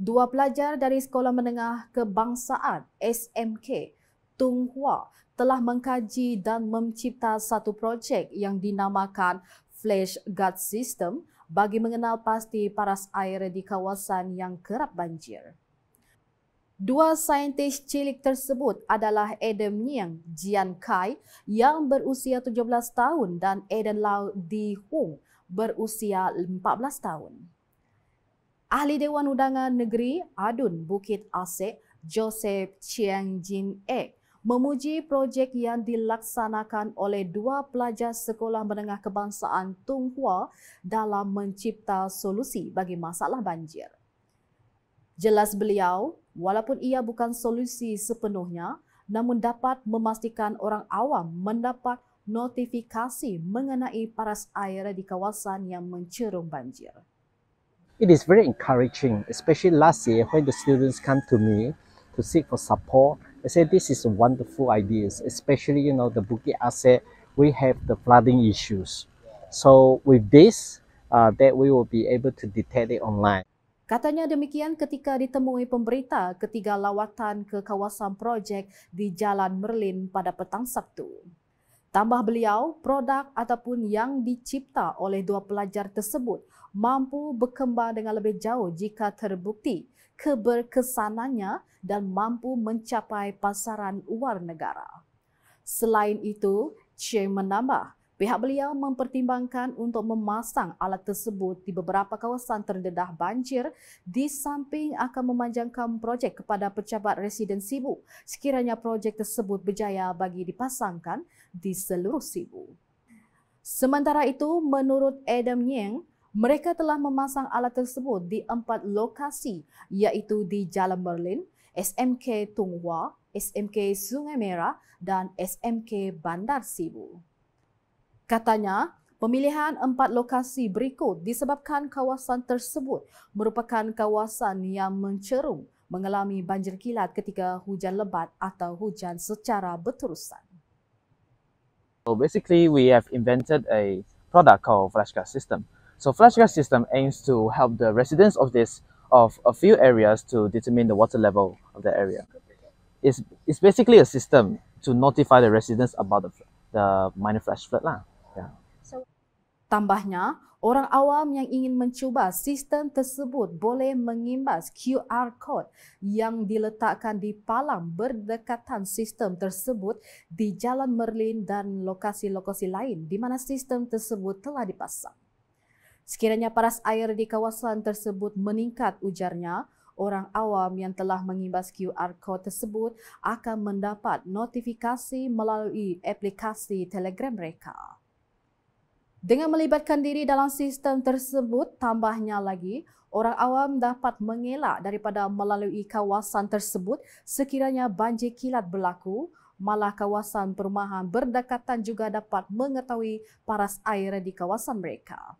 dua pelajar dari Sekolah Menengah Kebangsaan SMK Tung Hua telah mengkaji dan mencipta satu projek yang dinamakan Flash Guard System bagi mengenal pasti paras air di kawasan yang kerap banjir. Dua saintis cilik tersebut adalah Adam Nyang Jian Kai yang berusia 17 tahun dan Eden Lau Di Hung berusia 14 tahun. Ahli Dewan Undangan Negeri Adun Bukit Asik Joseph Chiang Jin E memuji projek yang dilaksanakan oleh dua pelajar Sekolah Menengah Kebangsaan Tung Hua dalam mencipta solusi bagi masalah banjir. Jelas beliau, walaupun ia bukan solusi sepenuhnya, namun dapat memastikan orang awam mendapat notifikasi mengenai paras air di kawasan yang mencerung banjir. It is very encouraging, especially last year when the students come to me to seek for support. They say this is a wonderful idea, especially, you know, the Bukit Asset, we have the flooding issues. So with this, uh, that we will be able to detect it online. Katanya demikian ketika ditemui pemberita ketiga lawatan ke kawasan projek di Jalan Merlin pada petang Sabtu. Tambah beliau, produk ataupun yang dicipta oleh dua pelajar tersebut mampu berkembang dengan lebih jauh jika terbukti keberkesanannya dan mampu mencapai pasaran luar negara. Selain itu, Chen menambah, Pihak beliau mempertimbangkan untuk memasang alat tersebut di beberapa kawasan terdedah banjir di samping akan memanjangkan projek kepada pejabat residen Sibu sekiranya projek tersebut berjaya bagi dipasangkan di seluruh Sibu. Sementara itu, menurut Adam Yang, mereka telah memasang alat tersebut di empat lokasi iaitu di Jalan Berlin, SMK Tung Hua, SMK Sungai Merah dan SMK Bandar Sibu. Katanya, pemilihan empat lokasi berikut disebabkan kawasan tersebut merupakan kawasan yang mencerung mengalami banjir kilat ketika hujan lebat atau hujan secara berterusan. So basically, we have invented a product called flashcard system. So flashcard system aims to help the residents of this of a few areas to determine the water level of the area. It's it's basically a system to notify the residents about the the minor flash flood lah. Ya. Tambahnya, orang awam yang ingin mencuba sistem tersebut boleh mengimbas QR code yang diletakkan di palang berdekatan sistem tersebut di Jalan Merlin dan lokasi-lokasi lain di mana sistem tersebut telah dipasang. Sekiranya paras air di kawasan tersebut meningkat ujarnya, orang awam yang telah mengimbas QR code tersebut akan mendapat notifikasi melalui aplikasi Telegram mereka. Dengan melibatkan diri dalam sistem tersebut, tambahnya lagi, orang awam dapat mengelak daripada melalui kawasan tersebut sekiranya banjir kilat berlaku, malah kawasan perumahan berdekatan juga dapat mengetahui paras air di kawasan mereka.